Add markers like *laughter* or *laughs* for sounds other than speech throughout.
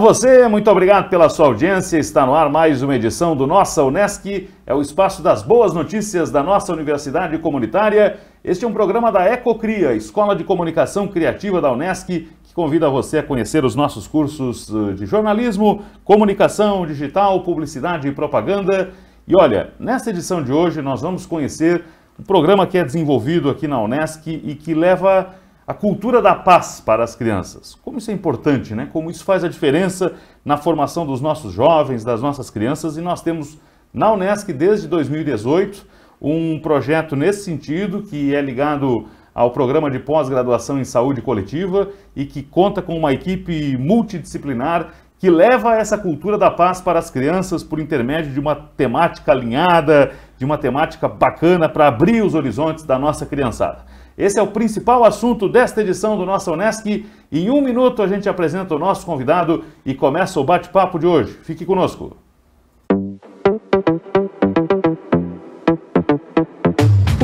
você, muito obrigado pela sua audiência. Está no ar mais uma edição do Nossa Unesc, é o espaço das boas notícias da nossa universidade comunitária. Este é um programa da Ecocria, Escola de Comunicação Criativa da Unesc, que convida você a conhecer os nossos cursos eh, de jornalismo, comunicação digital, publicidade e propaganda. E olha, nessa edição de hoje nós vamos conhecer um programa que é desenvolvido aqui na Unesc e que leva a cultura da paz para as crianças. Como isso é importante, né? Como isso faz a diferença na formação dos nossos jovens, das nossas crianças. E nós temos na Unesc, desde 2018, um projeto nesse sentido que é ligado ao programa de pós-graduação em saúde coletiva e que conta com uma equipe multidisciplinar que leva essa cultura da paz para as crianças por intermédio de uma temática alinhada, de uma temática bacana para abrir os horizontes da nossa criançada. Esse é o principal assunto desta edição do nosso Unesc. Em um minuto a gente apresenta o nosso convidado e começa o bate-papo de hoje. Fique conosco.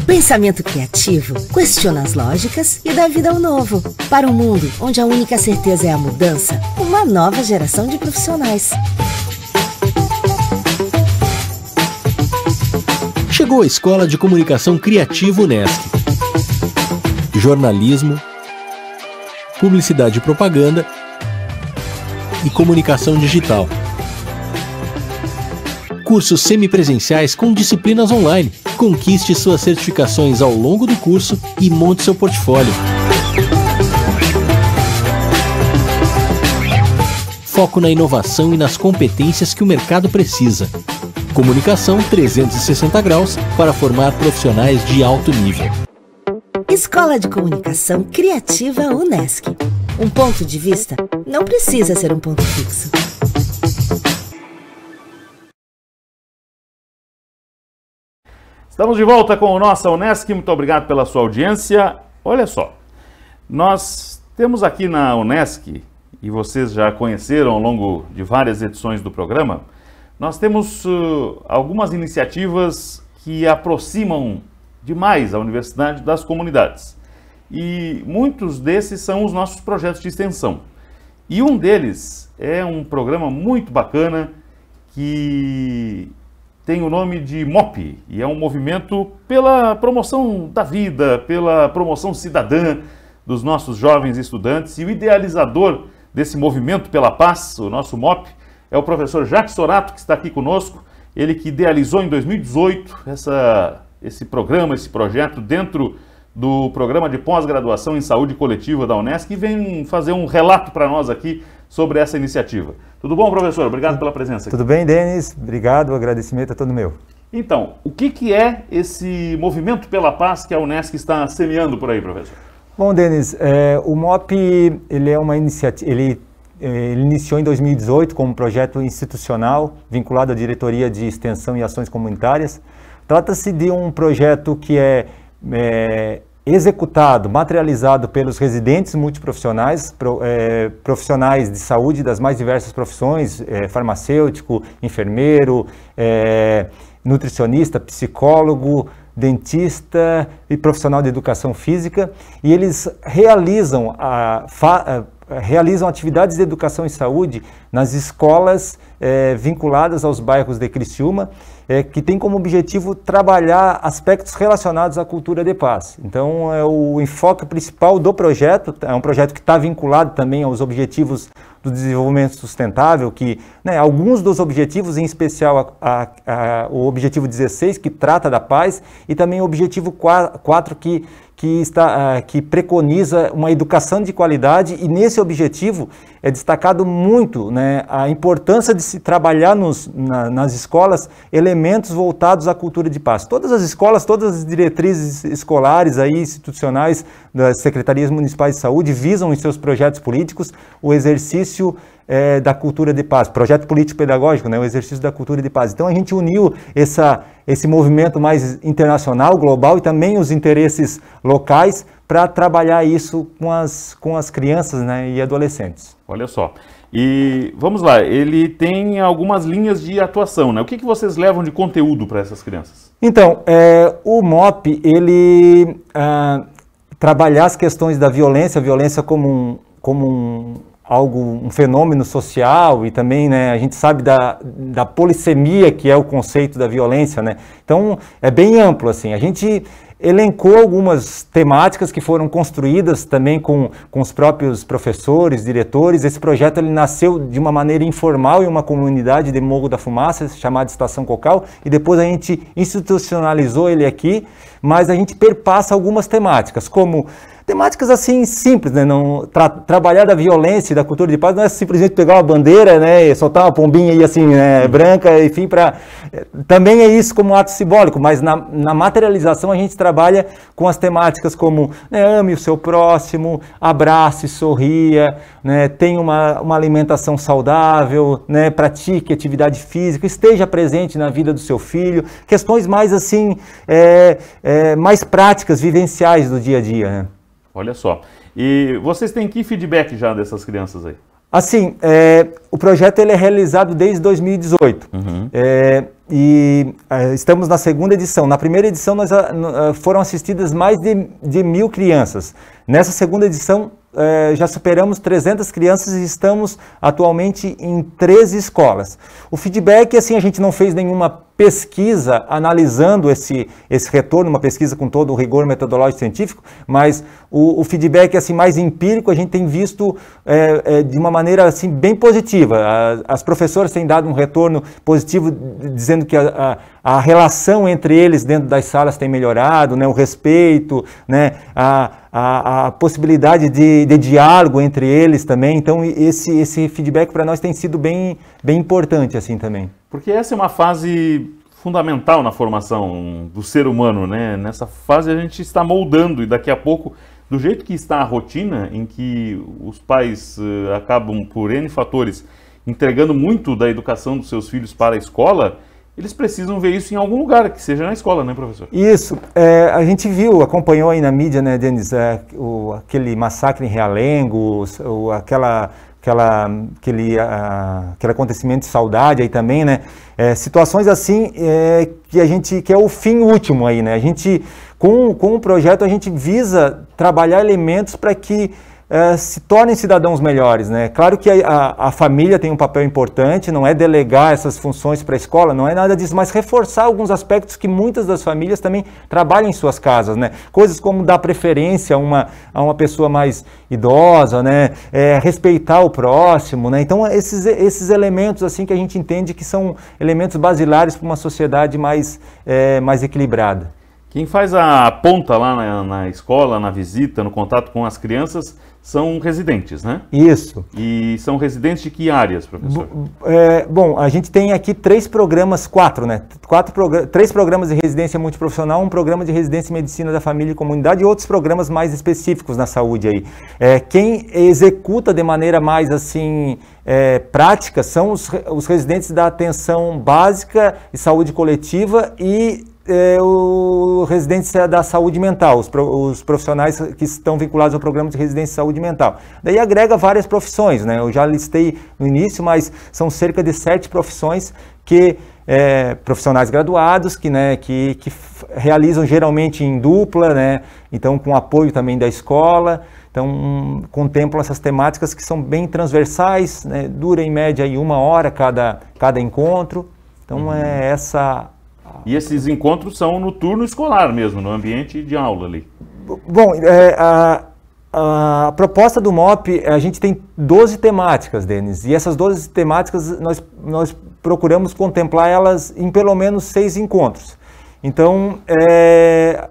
Pensamento criativo questiona as lógicas e dá vida ao novo. Para um mundo onde a única certeza é a mudança, uma nova geração de profissionais. Chegou a Escola de Comunicação Criativa Unesc jornalismo, publicidade e propaganda e comunicação digital. Cursos semipresenciais com disciplinas online. Conquiste suas certificações ao longo do curso e monte seu portfólio. Foco na inovação e nas competências que o mercado precisa. Comunicação 360 graus para formar profissionais de alto nível. Escola de Comunicação Criativa UNESCO. Um ponto de vista não precisa ser um ponto fixo. Estamos de volta com o nosso UNESCO. Muito obrigado pela sua audiência. Olha só, nós temos aqui na UNESCO, e vocês já conheceram ao longo de várias edições do programa, nós temos uh, algumas iniciativas que aproximam demais a universidade das comunidades. E muitos desses são os nossos projetos de extensão. E um deles é um programa muito bacana que tem o nome de MOP, e é um movimento pela promoção da vida, pela promoção cidadã dos nossos jovens estudantes. E o idealizador desse movimento pela paz, o nosso MOP, é o professor Jacques Sorato, que está aqui conosco. Ele que idealizou em 2018 essa esse programa, esse projeto, dentro do programa de pós-graduação em saúde coletiva da UNESCO e vem fazer um relato para nós aqui sobre essa iniciativa. Tudo bom, professor? Obrigado pela presença. Aqui. Tudo bem, Denis? Obrigado, o agradecimento é todo meu. Então, o que, que é esse movimento pela paz que a UNESCO está semeando por aí, professor? Bom, Denis, é, o MOP ele é uma iniciativa, ele é, ele iniciou em 2018 como um projeto institucional vinculado à Diretoria de Extensão e Ações Comunitárias Trata-se de um projeto que é, é, executado, materializado pelos residentes multiprofissionais, pro, é, profissionais de saúde das mais diversas profissões, é, farmacêutico, enfermeiro, é, nutricionista, psicólogo, dentista e profissional de educação física, e eles realizam, a, fa, realizam atividades de educação e saúde nas escolas é, vinculadas aos bairros de Criciúma, é, que tem como objetivo trabalhar aspectos relacionados à cultura de paz. Então, é o enfoque principal do projeto, é um projeto que está vinculado também aos objetivos do desenvolvimento sustentável, que né, alguns dos objetivos, em especial a, a, a, o objetivo 16, que trata da paz, e também o objetivo 4, que que, está, é, que preconiza uma educação de qualidade e nesse objetivo é destacado muito né, a importância de se trabalhar nos, na, nas escolas elementos voltados à cultura de paz. Todas as escolas, todas as diretrizes escolares aí, institucionais das secretarias municipais de saúde visam em seus projetos políticos o exercício é, da cultura de paz, projeto político pedagógico, né, o exercício da cultura de paz. Então a gente uniu essa, esse movimento mais internacional, global e também os interesses locais para trabalhar isso com as, com as crianças né, e adolescentes. Olha só. E vamos lá, ele tem algumas linhas de atuação, né? O que, que vocês levam de conteúdo para essas crianças? Então, é, o MOP, ele ah, trabalhar as questões da violência, a violência como um, como um, algo, um fenômeno social e também né, a gente sabe da, da polissemia que é o conceito da violência, né? Então é bem amplo assim. A gente elencou algumas temáticas que foram construídas também com, com os próprios professores, diretores. Esse projeto ele nasceu de uma maneira informal em uma comunidade de Morro da Fumaça chamada Estação Cocal e depois a gente institucionalizou ele aqui mas a gente perpassa algumas temáticas, como temáticas assim simples, né? Não, tra trabalhar da violência e da cultura de paz não é simplesmente pegar uma bandeira, né, e soltar uma pombinha aí assim, né, uhum. branca, enfim, para eh, também é isso como ato simbólico, mas na, na, materialização a gente trabalha com as temáticas como né, ame o seu próximo, abrace, sorria, né, tenha uma, uma alimentação saudável, né, pratique atividade física, esteja presente na vida do seu filho, questões mais assim é, é eh, mais práticas, vivenciais do dia a dia. Né? Olha só. E vocês têm que feedback já dessas crianças aí? Assim, é, o projeto ele é realizado desde 2018 uhum. é, e é, estamos na segunda edição. Na primeira edição nós, a, ah, ah, foram assistidas mais de, de mil crianças. Nessa segunda edição eh, já superamos 300 crianças e estamos atualmente em 13 escolas. O feedback, é assim, a gente não fez nenhuma pesquisa analisando esse, esse retorno, uma pesquisa com todo o rigor metodológico científico, mas o, o feedback é assim mais empírico a gente tem visto é, é, de uma maneira assim bem positiva. A, as professoras têm dado um retorno positivo, dizendo que a, a, a relação entre eles dentro das salas tem melhorado, né, o respeito, né, a, a, a possibilidade de, de, diálogo entre eles também. Então, esse, esse feedback para nós tem sido bem, bem importante assim também. Porque essa é uma fase fundamental na formação do ser humano, né? Nessa fase a gente está moldando e daqui a pouco, do jeito que está a rotina, em que os pais uh, acabam por N fatores entregando muito da educação dos seus filhos para a escola, eles precisam ver isso em algum lugar, que seja na escola, né, professor? Isso. É, a gente viu, acompanhou aí na mídia, né, Denis, é, o, aquele massacre em Realengo, o, aquela, aquela, aquele, aquele acontecimento de saudade aí também, né? É, situações assim é, que a gente, que é o fim último aí, né? A gente, com, com o projeto, a gente visa trabalhar elementos para que é, se tornem cidadãos melhores. Né? Claro que a, a, a, família tem um papel importante, não é delegar essas funções para a escola, não é nada disso, mas reforçar alguns aspectos que muitas das famílias também trabalham em suas casas. Né? Coisas como dar preferência a uma, a uma pessoa mais idosa, né? É, respeitar o próximo. Né? Então, esses, esses elementos assim que a gente entende que são elementos basilares para uma sociedade mais, é, mais equilibrada. Quem faz a ponta lá na, na, escola, na visita, no contato com as crianças, são residentes, né? Isso. E são residentes de que áreas, professor? É, bom, a gente tem aqui três programas, quatro, né? Quatro progr três programas de residência multiprofissional, um programa de residência em medicina da família e comunidade e outros programas mais específicos na saúde aí. É, quem executa de maneira mais assim é, prática são os, os residentes da atenção básica e saúde coletiva e é, o residência da saúde mental, os, os profissionais que estão vinculados ao programa de residência de saúde mental. Daí agrega várias profissões, né? Eu já listei no início, mas são cerca de sete profissões que é, profissionais graduados que, né, que, que realizam geralmente em dupla, né, então com apoio também da escola, então contemplam essas temáticas que são bem transversais, né, dura em média aí uma hora cada, cada encontro, então é uhum. é essa e esses encontros são no turno escolar mesmo, no ambiente de aula ali. Bom, é, a, a proposta do MOP, a gente tem 12 temáticas, Denis, e essas 12 temáticas nós, nós procuramos contemplar elas em pelo menos seis encontros. Então, é,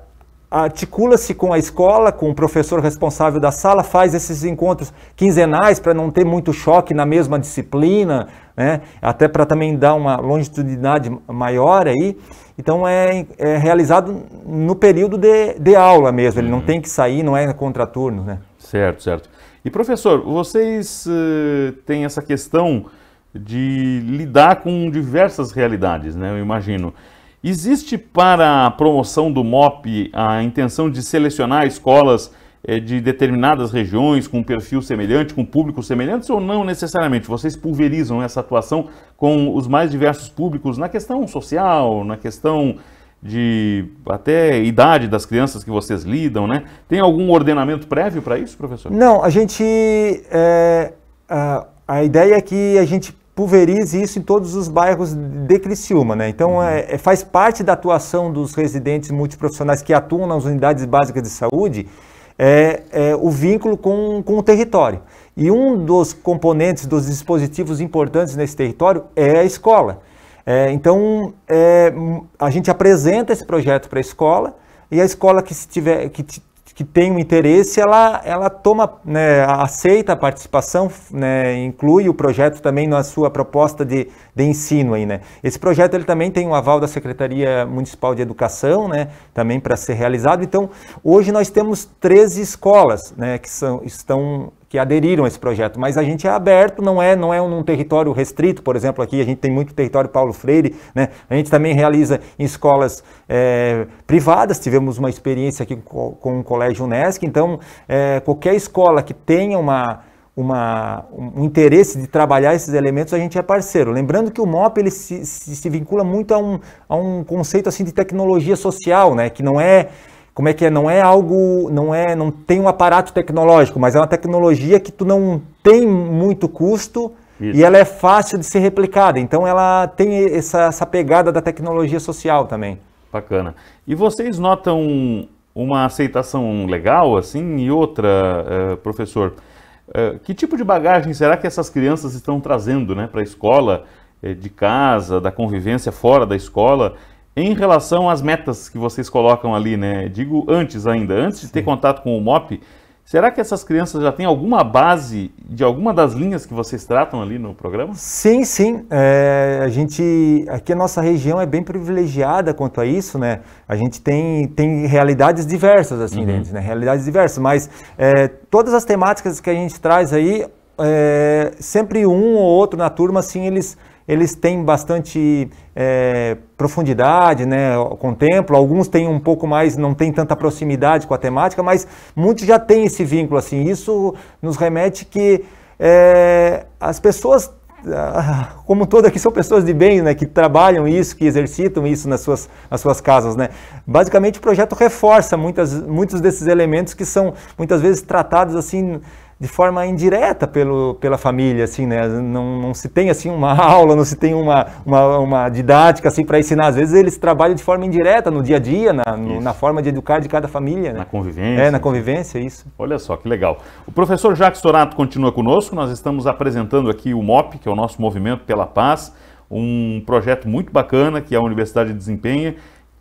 articula-se com a escola, com o professor responsável da sala, faz esses encontros quinzenais para não ter muito choque na mesma disciplina, né? até para também dar uma longitudinidade maior aí. Então é, é realizado no período de, de aula mesmo, ele uhum. não tem que sair, não é contraturno. Né? Certo, certo. E professor, vocês uh, têm essa questão de lidar com diversas realidades, né? Eu imagino. Existe para a promoção do MOP a intenção de selecionar escolas eh, de determinadas regiões com perfil semelhante, com públicos semelhantes ou não necessariamente? Vocês pulverizam essa atuação com os mais diversos públicos na questão social, na questão de até idade das crianças que vocês lidam, né? Tem algum ordenamento prévio para isso, professor? Não, a gente é, a, a ideia é que a gente pulverize isso em todos os bairros de Criciúma, né? Então, uhum. é, é, faz parte da atuação dos residentes multiprofissionais que atuam nas unidades básicas de saúde é, é, o vínculo com, com o território. E um dos componentes, dos dispositivos importantes nesse território é a escola. É, então, é, a gente apresenta esse projeto para a escola e a escola que, estiver, que que tem um interesse, ela, ela toma, né, aceita a participação, né, inclui o projeto também na sua proposta de, de ensino. Aí, né. Esse projeto ele também tem um aval da Secretaria Municipal de Educação, né, também para ser realizado. Então, hoje nós temos 13 escolas né, que são, estão que aderiram a esse projeto, mas a gente é aberto, não é, não é um território restrito, por exemplo, aqui a gente tem muito território Paulo Freire, né? a gente também realiza em escolas é, privadas, tivemos uma experiência aqui com, com o Colégio Unesco. então é, qualquer escola que tenha uma, uma, um interesse de trabalhar esses elementos, a gente é parceiro. Lembrando que o MOP ele se, se, se vincula muito a um, a um conceito assim de tecnologia social, né? que não é como é que é? Não é algo, não é, não tem um aparato tecnológico, mas é uma tecnologia que tu não tem muito custo Isso. e ela é fácil de ser replicada. Então ela tem essa, essa pegada da tecnologia social também. Bacana. E vocês notam uma aceitação legal assim e outra, eh, professor? Eh, que tipo de bagagem será que essas crianças estão trazendo, né, para a escola, eh, de casa, da convivência fora da escola? Em relação às metas que vocês colocam ali, né? Digo antes ainda, antes de ter contato com o MOP, será que essas crianças já têm alguma base de alguma das linhas que vocês tratam ali no programa? Sim, sim. É, a gente aqui a nossa região é bem privilegiada quanto a isso, né? A gente tem, tem realidades diversas assim uhum. dentro, né? Realidades diversas, mas é, todas as temáticas que a gente traz aí, é, sempre um ou outro na turma assim eles eles têm bastante é, profundidade, né? contemplam, alguns têm um pouco mais, não tem tanta proximidade com a temática, mas muitos já têm esse vínculo, assim, isso nos remete que é, as pessoas, ah, *laughs* como todo aqui, são pessoas de bem, né? que trabalham isso, que exercitam isso nas suas, nas suas casas. Né? Basicamente o projeto reforça muitas, muitos desses elementos que são muitas vezes tratados assim de forma indireta pelo, pela família, assim, né? Não, não se tem, assim, uma *laughs* aula, não se tem uma, uma, uma didática, assim, para ensinar. Às vezes eles trabalham de forma indireta no dia a dia, na, no, na forma de educar de cada família. Né? Na convivência. É, na convivência, isso. Olha só, que legal. O professor Jacques Sorato continua conosco. Nós estamos apresentando aqui o MOP, que é o nosso Movimento pela Paz, um projeto muito bacana que a Universidade desempenha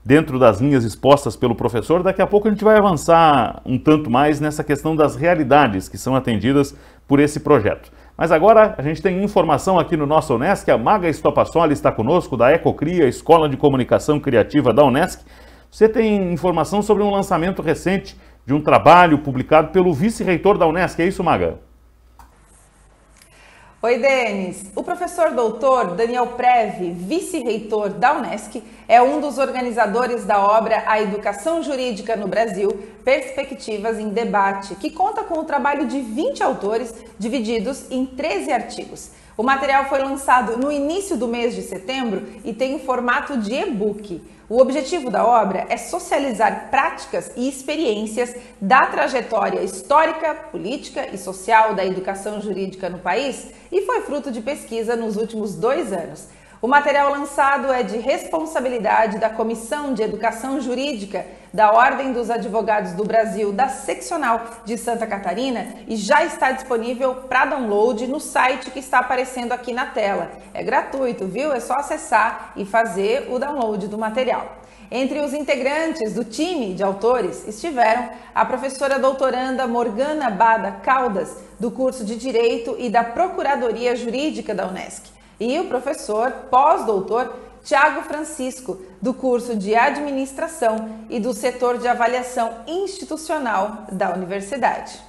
dentro das linhas expostas pelo professor. Daqui a pouco a gente vai avançar um tanto mais nessa questão das realidades que são atendidas por esse projeto. Mas agora a gente tem informação aqui no nosso Unesc. A Maga Estopassoli está conosco, da Ecocria, Escola de Comunicação Criativa da Unesc. Você tem informação sobre um lançamento recente de um trabalho publicado pelo vice-reitor da Unesc, é isso, Maga? Oi, Denis. O professor doutor Daniel Preve, vice-reitor da Unesc, é um dos organizadores da obra A Educação Jurídica no Brasil, Perspectivas em Debate, que conta com o trabalho de 20 autores divididos em 13 artigos. O material foi lançado no início do mês de setembro e tem o formato de e-book. O objetivo da obra é socializar práticas e experiências da trajetória histórica, política e social da educação jurídica no país e foi fruto de pesquisa nos últimos dois anos. O material lançado é de responsabilidade da Comissão de Educação Jurídica da Ordem dos Advogados do Brasil, da Seccional de Santa Catarina, e já está disponível para download no site que está aparecendo aqui na tela. É gratuito, viu? É só acessar e fazer o download do material. Entre os integrantes do time de autores estiveram a professora doutoranda Morgana Bada Caldas, do curso de Direito e da Procuradoria Jurídica da Unesc, e o professor pós-doutor Tiago Francisco, do curso de Administração e do setor de avaliação institucional da universidade.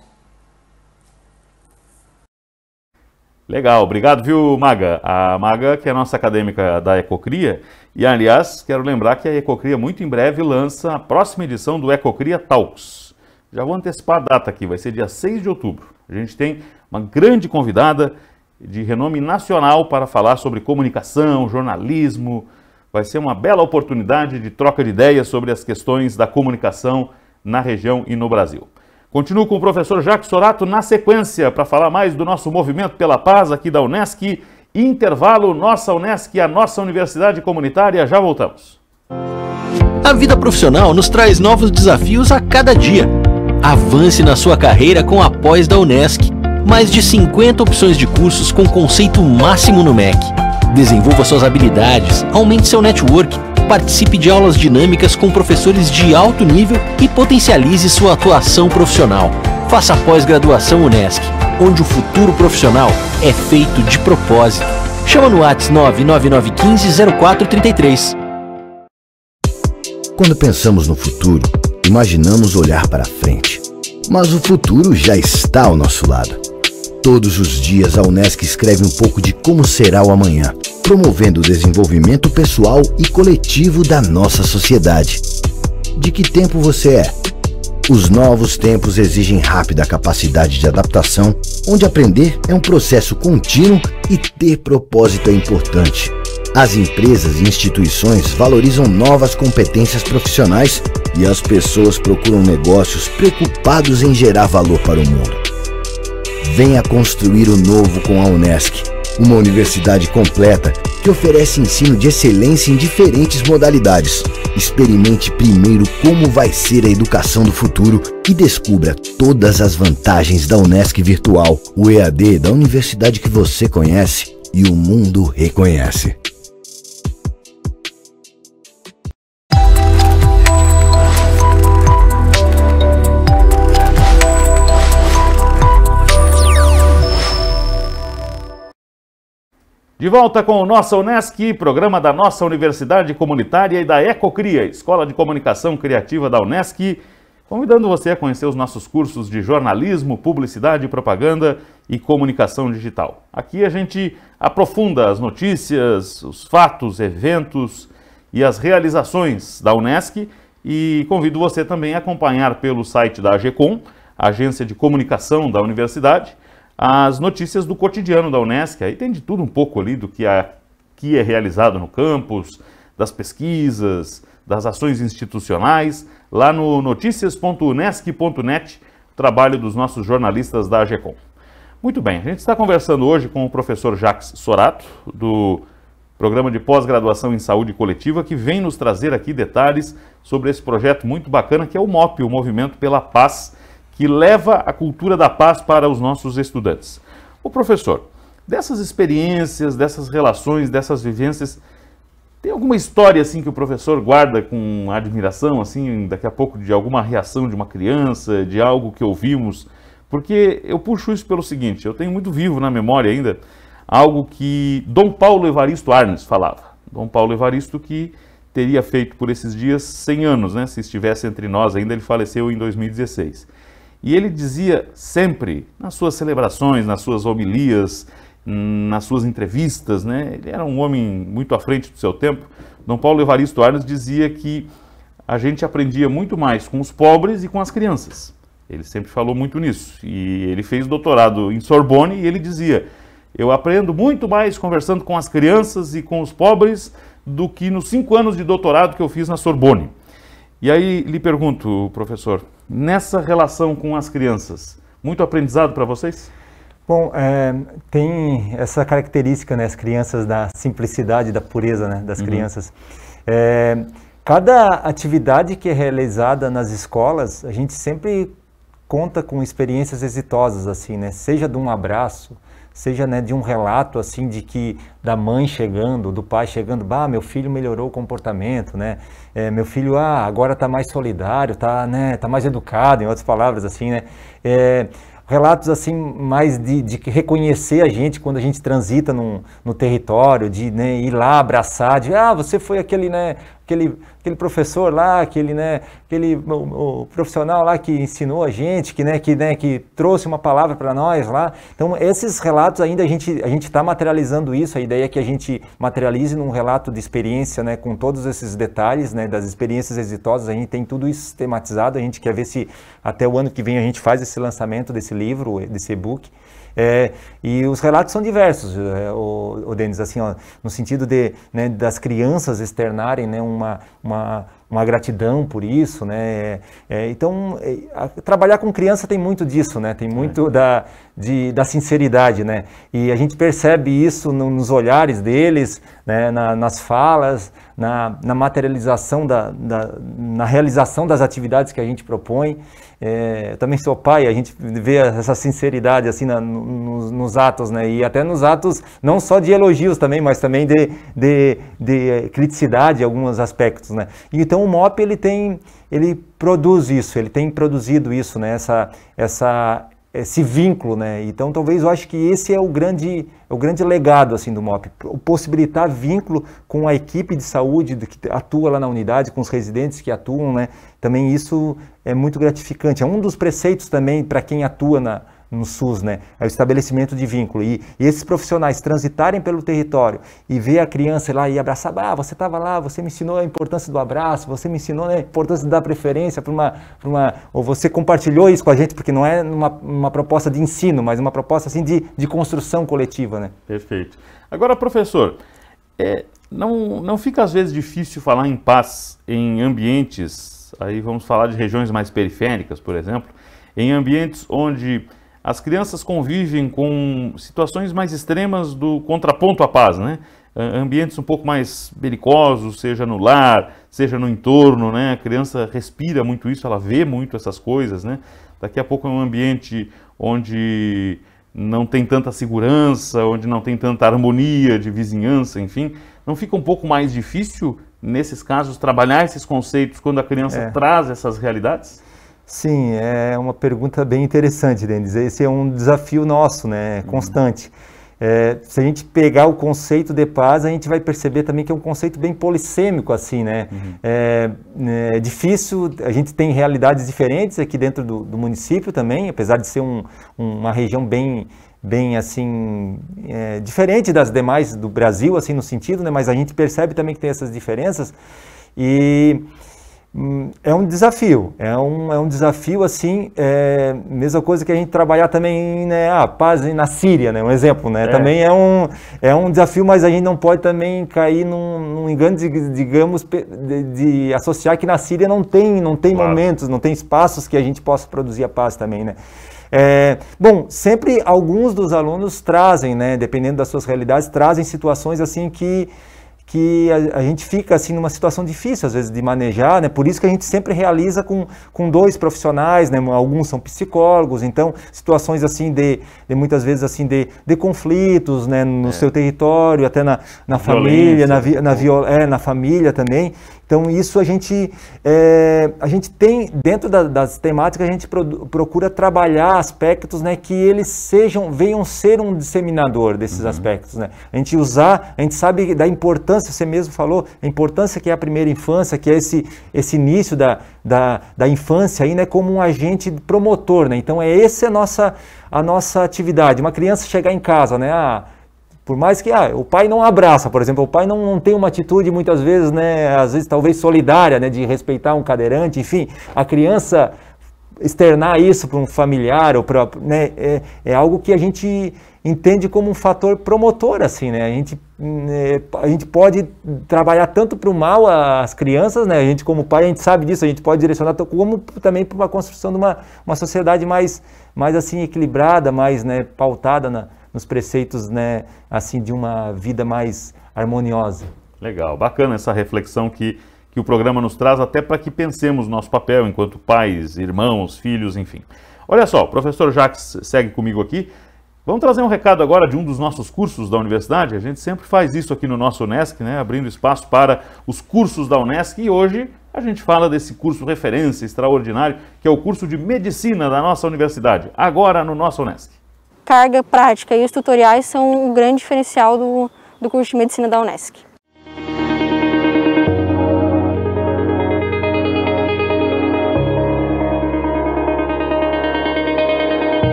Legal, obrigado, viu, Maga? A Maga, que é a nossa acadêmica da Ecocria, e aliás, quero lembrar que a Ecocria muito em breve lança a próxima edição do Ecocria Talks. Já vou antecipar a data aqui, vai ser dia 6 de outubro. A gente tem uma grande convidada de renome nacional para falar sobre comunicação, jornalismo. Vai ser uma bela oportunidade de troca de ideias sobre as questões da comunicação na região e no Brasil. Continuo com o professor Jacques Sorato na sequência para falar mais do nosso movimento pela paz aqui da Unesc. Intervalo Nossa Unesc, a nossa universidade comunitária. Já voltamos. A vida profissional nos traz novos desafios a cada dia. Avance na sua carreira com a pós da Unesc mais de 50 opções de cursos com conceito máximo no MEC. Desenvolva suas habilidades, aumente seu network, participe de aulas dinâmicas com professores de alto nível e potencialize sua atuação profissional. Faça pós-graduação Unesc, onde o futuro profissional é feito de propósito. Chama no Whats 0433. Quando pensamos no futuro, imaginamos olhar para frente. Mas o futuro já está ao nosso lado. Todos os dias a UNESCO escreve um pouco de como será o amanhã, promovendo o desenvolvimento pessoal e coletivo da nossa sociedade. De que tempo você é? Os novos tempos exigem rápida capacidade de adaptação, onde aprender é um processo contínuo e ter propósito é importante. As empresas e instituições valorizam novas competências profissionais e as pessoas procuram negócios preocupados em gerar valor para o mundo. Venha construir o novo com a UNESCO, uma universidade completa que oferece ensino de excelência em diferentes modalidades. Experimente primeiro como vai ser a educação do futuro e descubra todas as vantagens da UNESCO Virtual, o EAD da universidade que você conhece e o mundo reconhece. De volta com o nosso Unesc, programa da nossa Universidade Comunitária e da Ecocria, Escola de Comunicação Criativa da Unesc, convidando você a conhecer os nossos cursos de jornalismo, publicidade, propaganda e comunicação digital. Aqui a gente aprofunda as notícias, os fatos, eventos e as realizações da Unesc e convido você também a acompanhar pelo site da AGCOM, Agência de Comunicação da Universidade, as notícias do cotidiano da Unesc. Aí tem de tudo um pouco ali do é, que é realizado no campus, das pesquisas, das ações institucionais, lá no noticias.unesc.net, trabalho dos nossos jornalistas da AGECOM. Muito bem, a gente está conversando hoje com o professor Jacques Sorato, do programa de pós-graduação em saúde coletiva, que vem nos trazer aqui detalhes sobre esse projeto muito bacana que é o MOP, o Movimento pela Paz que leva a cultura da paz para os nossos estudantes. O professor, dessas experiências, dessas relações, dessas vivências, tem alguma história assim que o professor guarda com admiração, assim, daqui a pouco de alguma reação de uma criança, de algo que ouvimos? Porque eu puxo isso pelo seguinte, eu tenho muito vivo na memória ainda algo que Dom Paulo Evaristo Arnes falava. Dom Paulo Evaristo que teria feito por esses dias 100 anos, né? Se estivesse entre nós ainda, ele faleceu em 2016. E ele dizia sempre, nas suas celebrações, nas suas homilias, nas suas entrevistas, né? ele era um homem muito à frente do seu tempo. Dom Paulo Evaristo Arnes dizia que a gente aprendia muito mais com os pobres e com as crianças. Ele sempre falou muito nisso. E ele fez doutorado em Sorbonne e ele dizia: Eu aprendo muito mais conversando com as crianças e com os pobres do que nos cinco anos de doutorado que eu fiz na Sorbonne. E aí lhe pergunto, professor, nessa relação com as crianças, muito aprendizado para vocês? Bom, é, tem essa característica, né, as crianças, da simplicidade, da pureza né, das uhum. crianças. É, cada atividade que é realizada nas escolas, a gente sempre conta com experiências exitosas, assim, né? Seja de um abraço, seja né, de um relato assim de que da mãe chegando, do pai chegando, bah, meu filho melhorou o comportamento, né? É, meu filho, ah, agora está mais solidário, está né, tá mais educado, em outras palavras assim, né? É, relatos assim mais de, de, reconhecer a gente quando a gente transita num, no território, de né, ir lá abraçar, de ah, você foi aquele né, aquele, aquele professor lá, aquele, né, aquele o, o profissional lá que ensinou a gente, que, né, que, né, que trouxe uma palavra para nós lá. Então, esses relatos ainda a gente a está materializando isso. A ideia é que a gente materialize num relato de experiência, né, com todos esses detalhes, né, das experiências exitosas. A gente tem tudo isso sistematizado. A gente quer ver se até o ano que vem a gente faz esse lançamento desse livro, desse e-book. É, e os relatos são diversos, é, o, o Denis, assim, ó, no sentido de, né, das crianças externarem né, uma, uma, uma gratidão por isso, né? É, é, então, é, a, trabalhar com criança tem muito disso, né? Tem muito é. da, de, da sinceridade, né? E a gente percebe isso no, nos olhares deles, né? Na, nas falas, na, na materialização, da, da, na realização das atividades que a gente propõe. É, também sou pai, a gente vê essa sinceridade assim na, nos, nos, atos, né? E até nos atos não só de elogios também, mas também de, de, de criticidade em alguns aspectos, né? Então o MOP ele tem, ele produz isso, ele tem produzido isso, né? Essa, essa, esse vínculo, né? Então, talvez eu acho que esse é o grande, é o grande legado assim do MOP, possibilitar vínculo com a equipe de saúde que atua lá na unidade, com os residentes que atuam, né? Também isso é muito gratificante. É um dos preceitos também para quem atua na, no SUS, né? É o estabelecimento de vínculo. E, e esses profissionais transitarem pelo território e ver a criança lá e abraçar, ah, você estava lá, você me ensinou a importância do abraço, você me ensinou né, a importância da preferência para uma, uma. Ou você compartilhou isso com a gente, porque não é uma, uma proposta de ensino, mas uma proposta assim de, de construção coletiva, né? Perfeito. Agora, professor, é, não, não fica às vezes difícil falar em paz em ambientes, aí vamos falar de regiões mais periféricas, por exemplo, em ambientes onde as crianças convivem com situações mais extremas do contraponto à paz, né? Ambientes um pouco mais belicosos, seja no lar, seja no entorno, né? A criança respira muito isso, ela vê muito essas coisas, né? Daqui a pouco é um ambiente onde não tem tanta segurança, onde não tem tanta harmonia de vizinhança, enfim. Não fica um pouco mais difícil, nesses casos, trabalhar esses conceitos quando a criança é. traz essas realidades? Sim, é uma pergunta bem interessante, Denis. Esse é um desafio nosso, né? É uhum. Constante. Uhum. É, se a gente pegar o conceito de paz, a gente vai perceber também que é um conceito bem polissêmico, assim, né? Uhum. É, é, difícil, a gente tem realidades diferentes aqui dentro do, do município também, apesar de ser um, uma região bem bem assim é, diferente das demais do Brasil assim no sentido né mas a gente percebe também que tem essas diferenças e Hum, é um desafio, é um, é um desafio assim, é, mesma coisa que a gente trabalhar também né, a paz na Síria, né, um exemplo, né, é. também é um, é um desafio, mas a gente não pode também cair num, num engano, de, digamos, de, de, associar que na Síria não tem, não tem claro. momentos, não tem espaços que a gente possa produzir a paz também, né. É, bom, sempre alguns dos alunos trazem, né, dependendo das suas realidades, trazem situações assim que que a, a, gente fica assim numa situação difícil às vezes de manejar, né? Por isso que a gente sempre realiza com, com dois profissionais, né? Alguns são psicólogos, então situações assim de, de muitas vezes assim de, de conflitos, né? No é. seu território, até na, na família, na, vi, na, viol, é, na família também. Então, isso a gente, é, a gente tem, dentro da, das temáticas, a gente pro, procura trabalhar aspectos né, que eles sejam, venham ser um disseminador desses uhum. aspectos. Né? A gente usar, a gente sabe da importância, você mesmo falou, a importância que é a primeira infância, que é esse, esse início da, da, da infância aí, né, como um agente promotor. Né? Então, é essa a nossa, a nossa atividade. Uma criança chegar em casa, né? Ah, por mais que ah, o pai não abraça, por exemplo, o pai não, não, tem uma atitude muitas vezes, né, às vezes talvez solidária, né, de respeitar um cadeirante, enfim, a criança externar isso para um familiar ou para, né, é, é, algo que a gente entende como um fator promotor, assim, né, a gente, é, a gente pode trabalhar tanto para o mal as crianças, né, a gente como pai, a gente sabe disso, a gente pode direcionar como também para uma construção de uma, uma sociedade mais, mais assim, equilibrada, mais, né, pautada na nos preceitos, né, assim, de uma vida mais harmoniosa. Legal, bacana essa reflexão que, que o programa nos traz, até para que pensemos nosso papel enquanto pais, irmãos, filhos, enfim. Olha só, o professor Jacques segue comigo aqui. Vamos trazer um recado agora de um dos nossos cursos da universidade. A gente sempre faz isso aqui no nosso Unesc, né? abrindo espaço para os cursos da Unesc. E hoje a gente fala desse curso referência extraordinário, que é o curso de medicina da nossa universidade, agora no nosso Unesc carga prática e os tutoriais são um grande diferencial do, do curso de Medicina da Unesc.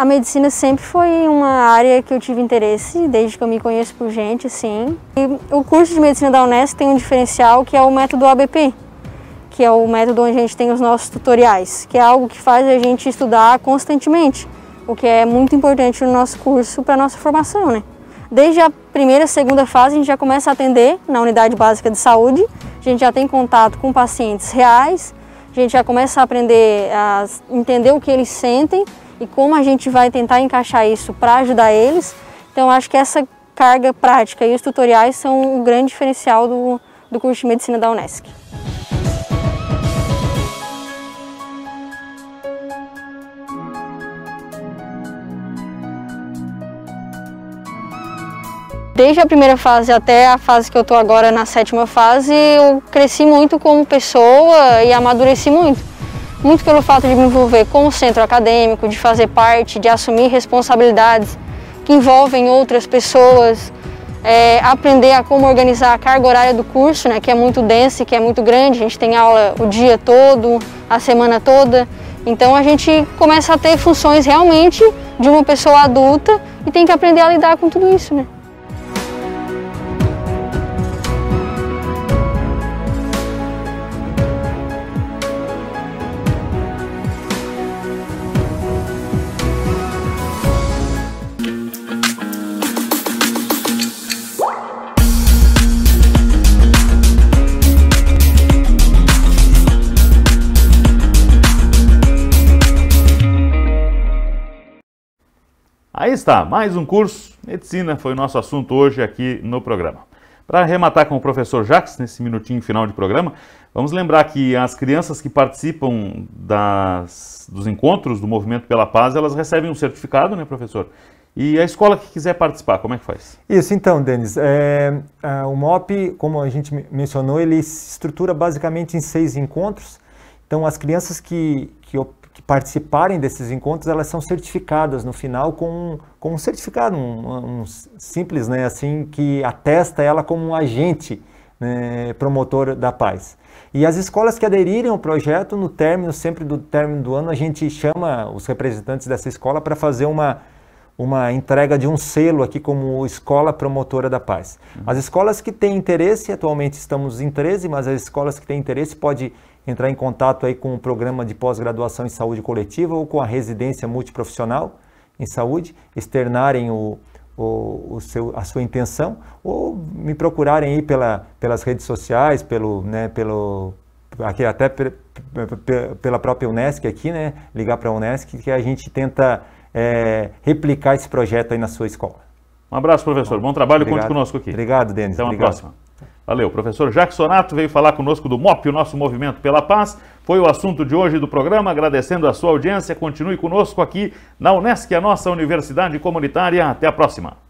a medicina sempre foi uma área que eu tive interesse, desde que eu me conheço por gente, sim. E o curso de medicina da Unesco tem um diferencial que é o método ABP, que é o método onde a gente tem os nossos tutoriais, que é algo que faz a gente estudar constantemente, o que é muito importante no nosso curso para a nossa formação. Né? Desde a primeira, segunda fase, a gente já começa a atender na unidade básica de saúde, a gente já tem contato com pacientes reais, a gente já começa a aprender a entender o que eles sentem e como a gente vai tentar encaixar isso para ajudar eles. Então, acho que essa carga prática e os tutoriais são o grande diferencial do, do curso de medicina da UNESCO. Desde a primeira fase até a fase que eu estou agora na sétima fase, eu cresci muito como pessoa e amadureci muito. Muito pelo fato de me envolver com o centro acadêmico, de fazer parte, de assumir responsabilidades que envolvem outras pessoas, é, aprender a como organizar a carga horária do curso, né, que é muito densa e que é muito grande. A gente tem aula o dia todo, a semana toda. Então a gente começa a ter funções realmente de uma pessoa adulta e tem que aprender a lidar com tudo isso, né? está, mais um curso. Medicina foi o nosso assunto hoje aqui no programa. Para arrematar com o professor Jacques, nesse minutinho final de programa, vamos lembrar que as crianças que participam das, dos encontros do Movimento pela Paz, elas recebem um certificado, né, professor? E a escola que quiser participar, como é que faz? Isso, então, Denis. É, é o MOP, como a gente mencionou, ele se estrutura basicamente em seis encontros. Então, as crianças que, que que participarem desses encontros, elas são certificadas no final com, com um certificado, um, um simples, né, assim, que atesta ela como um agente né, promotor da paz. E as escolas que aderirem ao projeto, no término, sempre do término do ano, a gente chama os representantes dessa escola para fazer uma, uma entrega de um selo aqui como escola promotora da paz. Uhum. As escolas que têm interesse, atualmente estamos em 13, mas as escolas que têm interesse podem entrar em contato aí com o programa de pós-graduação em saúde coletiva ou com a residência multiprofissional em saúde, externarem o, o, o seu, a sua intenção ou me procurarem aí pela, pelas redes sociais, pelo, né, pelo, aqui até pela própria Unesc aqui, né? Ligar para a Unesc que a gente tenta é, replicar esse projeto aí na sua escola. Um abraço, professor. Bom, Bom trabalho, obrigado. conte conosco aqui. Obrigado, Denis. Até uma obrigado. próxima. Valeu. Professor Jacksonato veio falar conosco do MOP, o nosso Movimento pela Paz. Foi o assunto de hoje do programa. Agradecendo a sua audiência. Continue conosco aqui na Unesc, a nossa universidade comunitária. Até a próxima.